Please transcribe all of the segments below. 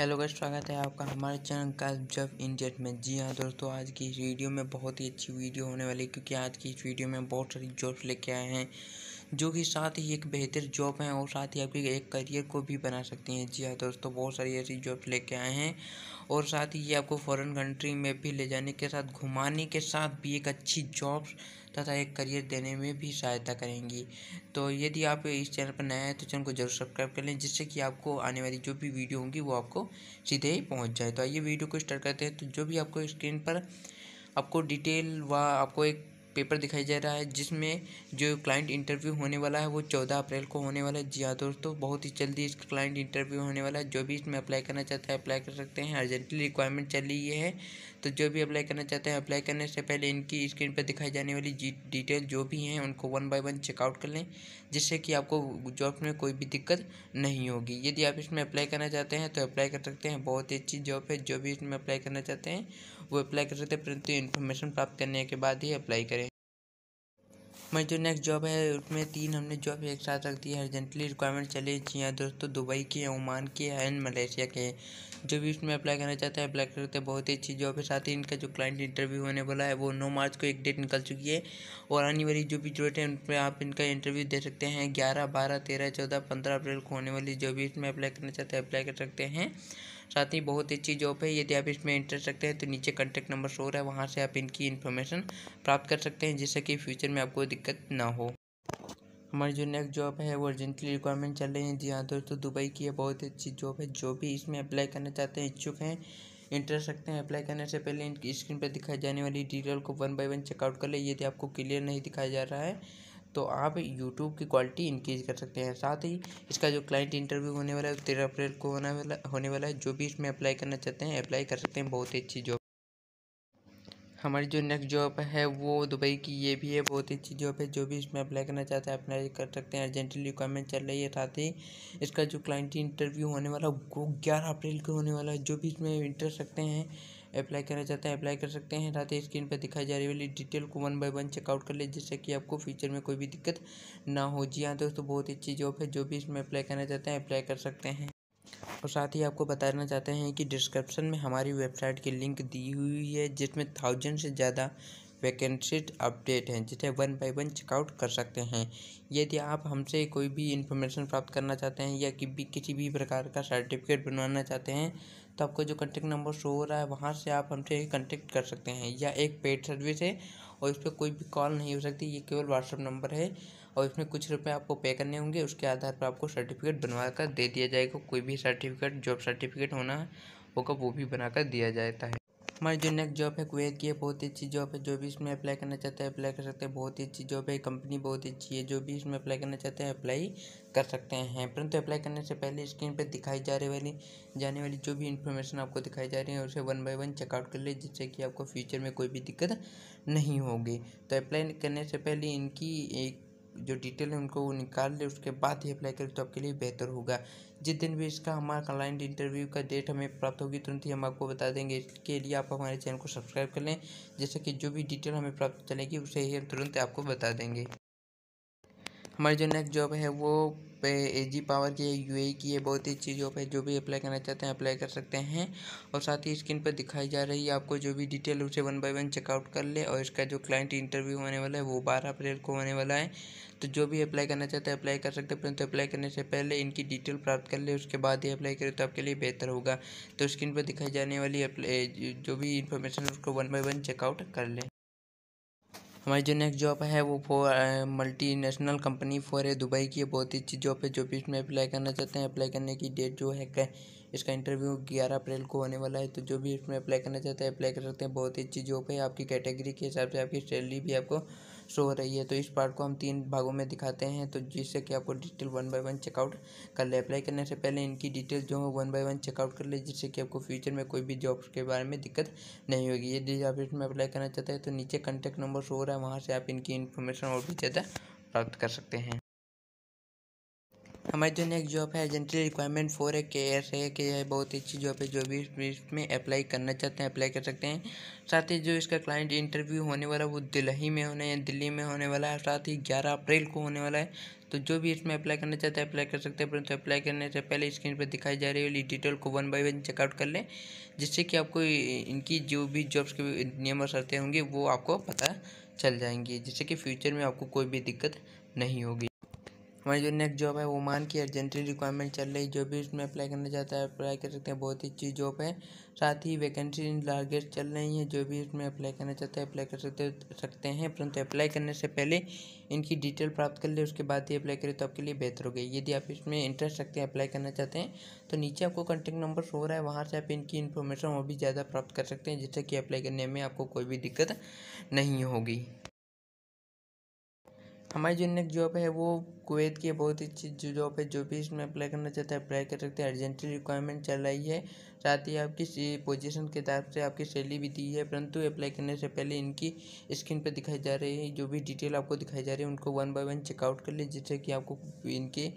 hello guys स्वागत है आपका हमारे चैनल का जब इंडियट में जी हाँ दोस्तों तो आज की इस वीडियो में बहुत ही अच्छी वीडियो होने वाली है क्योंकि आज की इस वीडियो में बहुत सारी जॉब्स लेके आए हैं जो कि साथ ही एक बेहतर जॉब है और साथ ही आपके एक करियर को भी बना सकती हैं जी हाँ दोस्तों बहुत सारी ऐसी जॉब्स लेके आए हैं और साथ ही ये आपको फॉरेन कंट्री में भी ले जाने के साथ घुमाने के साथ भी एक अच्छी जॉब तथा एक करियर देने में भी सहायता करेंगी तो यदि आप इस चैनल पर नए हैं तो चैनल को जरूर सब्सक्राइब कर लें जिससे कि आपको आने वाली जो भी वीडियो होंगी वो आपको सीधे ही पहुँच जाए तो आइए वीडियो को स्टार्ट करते हैं तो जो भी आपको स्क्रीन पर आपको डिटेल व आपको एक पेपर दिखाई दे रहा है जिसमें जो क्लाइंट इंटरव्यू होने वाला है वो चौदह अप्रैल को होने वाला है जी हाँ दोस्तों बहुत ही जल्दी इसका क्लाइंट इंटरव्यू होने वाला है जो भी इसमें अप्लाई करना चाहता है अप्लाई कर सकते हैं अर्जेंटली रिक्वायरमेंट चल रही है तो जो भी अप्लाई करना चाहते हैं अप्लाई करने से पहले इनकी स्क्रीन पर दिखाई जाने वाली डिटेल जो भी हैं उनको वन बाय वन चेकआउट कर लें जिससे कि आपको जॉब में कोई भी दिक्कत नहीं होगी यदि आप इसमें अप्लाई करना चाहते हैं तो अप्लाई कर सकते हैं बहुत ही अच्छी जॉब है जो भी इसमें अप्लाई करना चाहते हैं वो अप्लाई कर सकते हैं परंतु इन्फॉर्मेशन प्राप्त करने के बाद ही अप्लाई करें हमारी जो नेक्स्ट जॉब है उसमें तीन हमने जॉब एक साथ रख दी है अर्जेंटली रिक्वायरमेंट चले जी हाँ दोस्तों दुबई के हैं ओमान के हैं एंड मलेशिया के हैं जो भी इसमें अप्लाई करना चाहता है अप्लाई कर हैं बहुत ही अच्छी जॉब है साथ ही इनका जो क्लाइंट इंटरव्यू होने वाला है वो नौ मार्च को एक डेट निकल चुकी है और आने वाली जो भी जरूरत है उनमें आप इनका इंटरव्यू दे सकते हैं ग्यारह बारह तेरह चौदह पंद्रह अप्रैल को होने वाली जो भी इसमें अप्लाई करना चाहते हैं अप्लाई कर सकते हैं साथ ही बहुत ही अच्छी जॉब है यदि आप इसमें इंटरेस्ट रखते हैं तो नीचे कॉन्टैक्ट नंबर शोर है वहाँ से आप इनकी इन्फॉर्मेशन प्राप्त कर सकते हैं जिससे कि फ्यूचर में आपको दिक्कत ना हो हमारी जो नेक्स्ट जॉब है वो अर्जेंटली रिक्वायरमेंट चल रही है जी हाँ दोस्तों दुबई की है बहुत अच्छी जॉब है जो भी इसमें अप्लाई करना चाहते हैं इच्छुक हैं इंटरेस्ट रखते हैं अप्लाई करने से पहले इनकी स्क्रीन पर दिखाई जाने वाली डिटेल को वन बाय वन चेकआउट कर ले यदि आपको क्लियर नहीं दिखाया जा रहा है तो आप यूट्यूब की क्वालिटी इंक्रीज कर सकते हैं साथ ही इसका जो क्लाइंट इंटरव्यू होने वाला है तेरह अप्रैल को होने वाला होने वाला है जो भी इसमें अप्लाई करना चाहते हैं अप्लाई कर सकते हैं बहुत ही अच्छी जॉब हमारी जो नेक्स्ट जॉब है वो दुबई की ये भी है बहुत ही अच्छी जॉब है जो भी इसमें अप्लाई करना चाहते हैं अप्लाई कर सकते हैं अर्जेंटली रिक्वायरमेंट चल रही है साथ ही इसका जो क्लाइंट इंटरव्यू होने वाला वो ग्यारह अप्रैल को होने वाला है जो भी इसमें इंटर सकते हैं अप्लाई करना चाहते हैं अप्लाई कर सकते हैं साथ ही स्क्रीन पर दिखाई जा रही वाली डिटेल को वन बाई वन चेकआउट कर लीजिए जिससे कि आपको फ्यूचर में कोई भी दिक्कत ना हो जी हाँ दोस्तों बहुत ही अच्छी जॉब है जो भी इसमें अप्लाई करना चाहते हैं अप्लाई कर सकते हैं और साथ ही आपको बताना चाहते हैं कि डिस्क्रिप्शन में हमारी वेबसाइट की लिंक दी हुई है जिसमें थाउजेंड से ज़्यादा वैकेंसीड अपडेट हैं जिसे वन बाय वन चेकआउट कर सकते हैं यदि आप हमसे कोई भी इन्फॉर्मेशन प्राप्त करना चाहते हैं या कि भी किसी भी प्रकार का सर्टिफिकेट बनवाना चाहते हैं तो आपको जो कॉन्टेक्ट नंबर शो हो रहा है वहाँ से आप हमसे कॉन्टेक्ट कर सकते हैं या एक पेड सर्विस है और इस पर कोई भी कॉल नहीं हो सकती ये केवल व्हाट्सअप नंबर है और इसमें कुछ रुपए आपको पे करने होंगे उसके आधार पर आपको सर्टिफिकेट बनवा कर दे दिया जाएगा कोई भी सर्टिफिकेट जॉब सर्टिफिकेट होना होगा वो भी बनाकर दिया जाता है हमारी जो नेक्स्ट जॉब है कुवैत की है बहुत ही अच्छी जॉब है जो भी इसमें अप्लाई करना चाहते हैं अप्लाई कर सकते हैं बहुत ही अच्छी जॉब है कंपनी बहुत ही अच्छी है जो भी इसमें अप्लाई करना चाहते हैं अप्लाई कर सकते हैं परंतु अप्लाई करने से पहले स्क्रीन पर दिखाई जा रही वाली जाने वाली जो भी इन्फॉर्मेशन आपको दिखाई जा रही है उसे वन बाई वन चेकआउट कर ले जिससे कि आपको फ्यूचर में कोई भी दिक्कत नहीं होगी तो अप्लाई करने से पहले इनकी एक जो डिटेल है उनको वो निकाल ले उसके बाद ही अप्लाई करें तो आपके लिए बेहतर होगा जिस दिन भी इसका हमारा क्लाइंट इंटरव्यू का डेट हमें प्राप्त होगी तुरंत ही हम आपको बता देंगे इसके लिए आप हमारे चैनल को सब्सक्राइब कर लें जैसे कि जो भी डिटेल हमें प्राप्त चलेगी उसे ही हम तुरंत आपको बता देंगे हमारी जो नेक्स्ट जॉब है वो पे एजी पावर की है यूएई e की है बहुत ही अच्छी जॉब है जो भी अप्लाई करना चाहते हैं अप्लाई कर सकते हैं और साथ ही स्क्रीन पर दिखाई जा रही है आपको जो भी डिटेल उसे वन बाय वन चेकआउट कर ले और इसका जो क्लाइंट इंटरव्यू होने वाला है वो बारह अप्रैल को होने वाला है तो जो भी अप्लाई करना चाहते हैं अप्लाई कर सकते हैं परंतु अप्लाई करने से पहले इनकी डिटेल प्राप्त कर ले उसके बाद ही अप्लाई करें तो आपके लिए बेहतर होगा तो स्क्रीन पर दिखाई जाने वाली जो भी इन्फॉर्मेशन उसको वन बाई वन चेकआउट कर लें हमारी जो नेक्स्ट जॉब है वो फॉर नेशनल कंपनी फॉर है दुबई की बहुत ही अच्छी जॉब है जो भी इसमें अप्लाई करना चाहते हैं अप्लाई करने की डेट जो है इसका इंटरव्यू ग्यारह अप्रैल को होने वाला है तो जो भी इसमें अप्लाई करना चाहते हैं अप्लाई कर सकते हैं बहुत ही अच्छी जॉब है आपकी कैटेगरी के हिसाब से आपकी सैलरी भी आपको शो हो रही है तो इस पार्ट को हम तीन भागों में दिखाते हैं तो जिससे कि आपको detail one by one checkout कर ले अप्लाई करने से पहले इनकी डिटेल जो है वन बाय वन चेकआउट कर ले जिससे कि आपको फ्यूचर में कोई भी जॉब के बारे में दिक्कत नहीं होगी यदि आप इसमें अप्लाई करना चाहते हैं तो नीचे कॉन्टैक्ट नंबर शो हो रहा है वहाँ से आप इनकी इन्फॉर्मेशन और भी ज़्यादा प्राप्त कर सकते हैं हमारी जो नेक्स्ट जॉब है जेंट्री रिक्वायरमेंट फॉर ए एस है कि यह बहुत ही अच्छी जॉब है जो भी इसमें अप्लाई करना चाहते हैं अप्लाई कर सकते हैं साथ ही जो इसका क्लाइंट इंटरव्यू होने वाला वो दिल्ली में होने दिल्ली में होने वाला है साथ ही ग्यारह अप्रैल को होने वाला है तो जो भी इसमें अप्लाई करना चाहते हैं अप्लाई कर सकते हैं परंतु अप्लाई करने से पहले स्क्रीन पर दिखाई जा रही वाली डिटेल को वन बाई वन चेकआउट कर लें जिससे कि आपको इनकी जो भी जॉब्स के नियम और शर्तें होंगी वो आपको पता चल जाएंगी जिससे कि फ्यूचर में आपको कोई भी दिक्कत नहीं होगी हमारी जो नेक्स्ट जॉब है ओमान की अर्जेंटली रिक्वायरमेंट चल रही है जो भी उसमें अप्लाई करना चाहता है अप्लाई कर सकते हैं बहुत ही अच्छी जॉब है साथ ही वैकेंसी इन लार्गेस्ट चल रही है जो भी उसमें अप्लाई करना चाहता है अप्लाई कर सकते सकते हैं परंतु अप्लाई करने से पहले इनकी डिटेल प्राप्त कर ले उसके बाद ही अप्लाई करें तो आपके लिए बेहतर गई यदि आप इसमें इंटरेस्ट रखते हैं अप्लाई करना चाहते हैं तो नीचे आपको कॉन्टैक्ट नंबर शो रहा है वहाँ से आप इनकी इन्फॉर्मेशन और भी ज़्यादा प्राप्त कर सकते हैं जिससे कि अप्लाई करने में आपको कोई भी दिक्कत नहीं होगी हमारी जो नेक्स्ट जॉब है वो कुवैत की बहुत ही अच्छी जॉब है जो भी इसमें अप्लाई करना चाहता है अप्लाई कर सकते हैं अर्जेंटली रिक्वायरमेंट चल रही है साथ ही आपकी पोजीशन के हिसाब से आपकी सैलरी भी दी है परंतु अप्लाई करने से पहले इनकी स्क्रीन पर दिखाई जा रही है जो भी डिटेल आपको दिखाई जा रही है उनको वन बाई वन चेकआउट कर लीजिए जिससे कि आपको इनके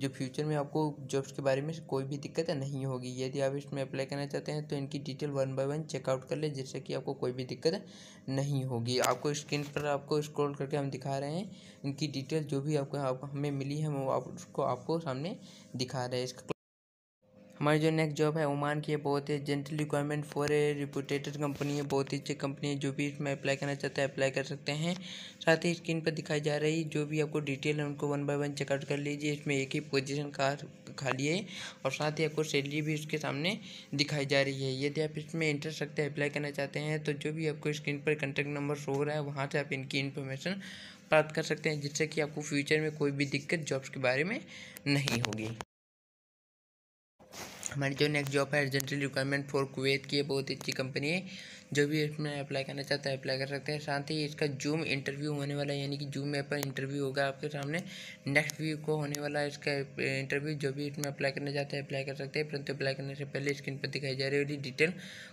जो फ्यूचर में आपको जॉब्स के बारे में कोई भी दिक्कत नहीं होगी यदि आप इसमें अप्लाई करना चाहते हैं तो इनकी detail one by one checkout कर लें जिससे कि आपको कोई भी दिक्कत नहीं होगी आपको स्क्रीन पर आपको स्क्रॉल करके हम दिखा रहे हैं इनकी डिटेल जो भी आपको हमें मिली है वो आप उसको आपको सामने दिखा रहे हैं हमारी जो नेक्स्ट जॉब है ओमान की है बहुत ही gentle requirement for a reputed company है बहुत ही अच्छी कंपनी है जो भी इसमें अप्लाई करना चाहता है अप्लाई कर सकते हैं साथ ही स्क्रीन पर दिखाई जा रही जो भी आपको डिटेल है उनको वन बाय वन चेकआउट कर लीजिए इसमें एक ही पोजिशन का खाली है और साथ ही आपको सैलरी भी उसके सामने दिखाई जा रही है यदि आप इसमें इंटरेस्ट रखते हैं अप्लाई करना चाहते हैं तो जो भी आपको स्क्रीन पर कंटेक्ट नंबर शो हो रहा है वहाँ से आप इनकी इन्फॉर्मेशन प्राप्त कर सकते हैं जिससे कि आपको फ्यूचर में कोई भी दिक्कत जॉब्स के बारे में नहीं होगी हमारी जो नेक्स्ट जॉब है अर्जेंटली रिक्वायरमेंट फॉर कुवैत की है बहुत अच्छी कंपनी है जो भी इसमें अप्लाई करना चाहता है अप्लाई कर सकते हैं साथ ही इसका जूम इंटरव्यू होने वाला है यानी कि जूम में पर इंटरव्यू होगा आपके सामने नेक्स्ट वीक को होने वाला है इसका इंटरव्यू जो भी इसमें अप्लाई करना चाहते हैं अप्लाई कर सकते हैं परंतु अप्लाई करने से पहले स्क्रीन पर दिखाई जा रही होगी डिटेल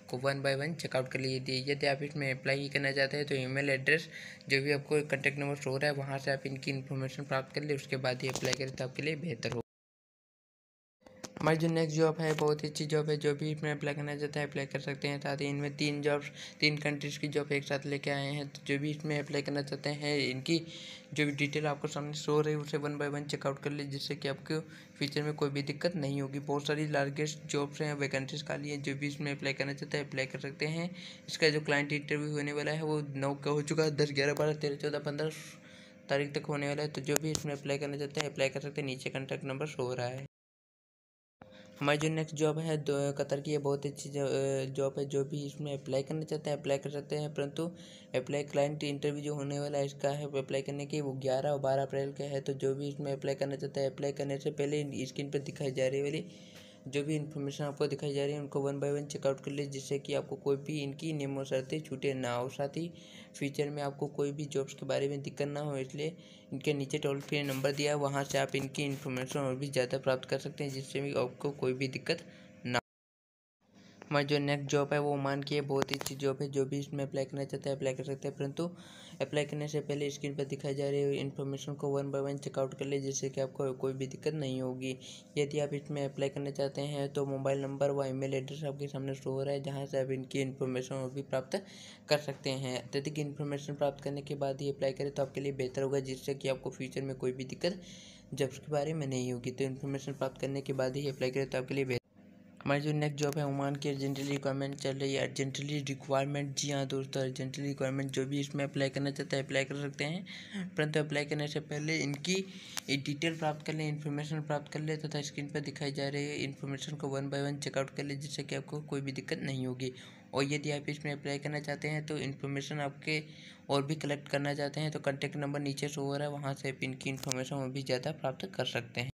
को वन बाय वन चेकआउट कर लीजिए यदि आप इसमें अप्लाई करना चाहते हैं तो ई एड्रेस जो भी आपको कॉन्टैक्ट नंबर शो रहा है वहाँ से आप इनकी इन्फॉर्मेशन प्राप्त कर ले उसके बाद ही अप्लाई करें तो आपके लिए बेहतर हो हमारी जो नेक्स्ट जॉब है बहुत ही अच्छी जॉब है जो भी इसमें अप्लाई करना चाहते हैं अप्लाई कर सकते हैं साथ ही इनमें तीन जॉब तीन कंट्रीज़ की जॉब एक साथ लेके आए हैं तो जो भी इसमें अप्लाई करना चाहते हैं इनकी जो भी डिटेल आपको सामने शो रही है उसे वन बाय वन चेकआउट कर ले जिससे कि आपको फ्यूचर में कोई भी दिक्कत नहीं होगी बहुत सारी लार्जेस्ट जॉब्स हैं वैकेंसीज खाली हैं जो भी इसमें अप्लाई करना चाहते हैं अप्लाई कर सकते हैं इसका जो क्लाइंट इंटरव्यू होने वाला है वो नौ का हो चुका है दस ग्यारह बारह तेरह चौदह पंद्रह तारीख तक होने वाला है तो जो भी इसमें अप्लाई करना चाहते हैं अप्लाई कर सकते हैं नीचे कॉन्टैक्ट नंबर शो हो रहा है हमारी जो नेक्स्ट जॉब है दो कतर की है बहुत अच्छी जॉब है जो भी इसमें अप्लाई करना चाहते हैं अप्लाई कर सकते हैं परंतु अप्लाई क्लाइंट इंटरव्यू जो होने वाला है इसका है अप्लाई करने की वो ग्यारह और बारह अप्रैल का है तो जो भी इसमें अप्लाई करना चाहते हैं अप्लाई करने से पहले स्क्रीन पर दिखाई जा रही वाली जो भी इन्फॉर्मेशन आपको दिखाई जा रही है उनको वन बाय वन चेकआउट कर लीजिए जिससे कि आपको कोई भी इनकी नियमों शर्तें छूटे ना हो साथ ही फ्यूचर में आपको कोई भी जॉब्स के बारे में दिक्कत ना हो इसलिए इनके नीचे टोल फ्री नंबर दिया है वहाँ से आप इनकी इन्फॉर्मेशन और भी ज़्यादा प्राप्त कर सकते हैं जिससे भी आपको कोई भी दिक्कत हमारी जो नेक्स्ट जॉब है वो ओमान की है बहुत ही अच्छी जॉब है जो भी इसमें अप्लाई करना चाहते हैं अप्लाई कर सकते हैं परंतु अप्लाई करने से पहले स्क्रीन पर दिखाई जा रही इन्फॉर्मेशन को वन बाय वन चेकआउट कर ले जिससे कि आपको कोई भी दिक्कत नहीं होगी यदि आप इसमें अप्लाई करना चाहते हैं तो मोबाइल नंबर व ई एड्रेस आपके सामने शो हो रहा है जहाँ से आप इनकी इन्फॉर्मेशन भी प्राप्त कर सकते हैं अत्यधिक इन्फॉर्मेशन प्राप्त करने के बाद ही अप्लाई करें तो आपके लिए बेहतर होगा जिससे कि आपको फ्यूचर में कोई भी दिक्कत जॉब्स के बारे में नहीं होगी तो इन्फॉर्मेशन प्राप्त करने के बाद ही अप्लाई करें तो आपके लिए हमारी जो नेक्स्ट जॉब है ओमान की अर्जेंटली रिक्वायरमेंट चल रही है अर्जेंटली रिक्वायरमेंट जी हाँ दोस्तों अर्जेंटली रिक्वायरमेंट जो भी इसमें अप्लाई करना चाहता है अप्लाई कर सकते हैं परंतु अप्लाई करने से पहले इनकी डिटेल प्राप्त कर लें इन्फॉर्मेशन प्राप्त कर लें तथा स्क्रीन पर दिखाई जा रही है इन्फॉर्मेशन को वन बाई वन चेकआउट कर लें जिससे कि आपको कोई भी दिक्कत नहीं होगी और यदि आप इसमें अप्लाई करना चाहते हैं तो इन्फॉर्मेशन आपके और भी कलेक्ट करना चाहते हैं तो कॉन्टैक्ट नंबर नीचे से हो रहा है वहाँ से आप इनकी इन्फॉर्मेशन और भी ज़्यादा प्राप्त कर सकते हैं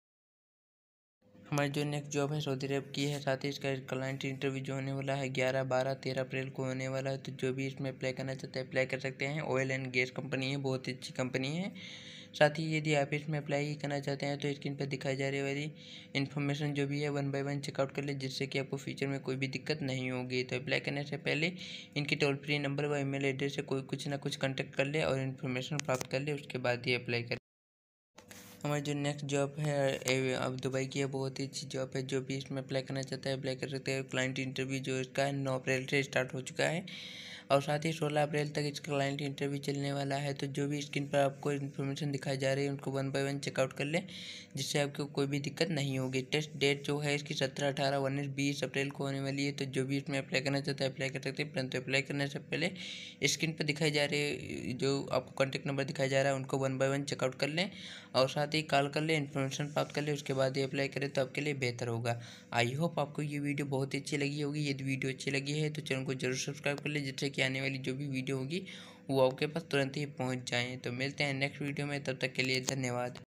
हमारी जो नेक्स्ट जॉब है सऊदी अरब की है साथ ही इसका क्लाइंट इंटरव्यू जो होने वाला है ग्यारह बारह तेरह अप्रैल को होने वाला है तो जो भी इसमें अप्लाई करना चाहते हैं अप्लाई कर सकते हैं ऑयल एंड गैस कंपनी है बहुत अच्छी कंपनी है साथ ही यदि आप इसमें अप्लाई करना चाहते हैं तो स्क्रीन पर दिखाई जा रही वाली इन्फॉर्मेशन जो भी है वन बाय वन चेकआउट कर ले जिससे कि आपको फ्यूचर में कोई भी दिक्कत नहीं होगी तो अप्लाई करने से पहले इनके टोल फ्री नंबर व ईमेल एड्रेस से कोई कुछ ना कुछ कॉन्टैक्ट कर ले और इन्फॉर्मेशन प्राप्त कर ले उसके बाद ही अप्लाई कर हमारी जो नेक्स्ट जॉब है अब दुबई की है बहुत ही अच्छी जॉब है जो भी इसमें अप्लाई करना चाहता है अप्लाई कर सकते हैं क्लाइंट इंटरव्यू जो इसका है नौ अप्रैल से स्टार्ट हो चुका है और साथ ही सोलह अप्रैल तक इसका क्लाइंट इंटरव्यू चलने वाला है तो जो भी स्क्रीन पर आपको इन्फॉर्मेशन दिखाई जा रही है उनको वन बाई वन चेकआउट कर लें जिससे आपको कोई भी दिक्कत नहीं होगी टेस्ट डेट जो है इसकी सत्रह अठारह उन्नीस बीस अप्रैल को होने वाली है तो जो भी इसमें अप्लाई करना चाहता है अप्लाई कर सकते हैं परंतु अप्लाई करने से पहले स्क्रीन पर दिखाई जा रही जो आपको कॉन्टैक्ट नंबर दिखाया जा रहा है उनको वन बाय वन चेकआउट कर लें और साथ ही कॉल कर लें इन्फॉर्मेशन प्राप्त कर लें उसके बाद ही अप्लाई करें तो आपके लिए बेहतर होगा आई होप आपको ये वीडियो बहुत ही अच्छी लगी होगी यदि वीडियो अच्छी लगी है तो चैनल को जरूर सब्सक्राइब कर लें जिससे कि आने वाली जो भी वीडियो होगी वो आपके पास तुरंत ही पहुँच जाए तो मिलते हैं नेक्स्ट वीडियो में तब तक के लिए धन्यवाद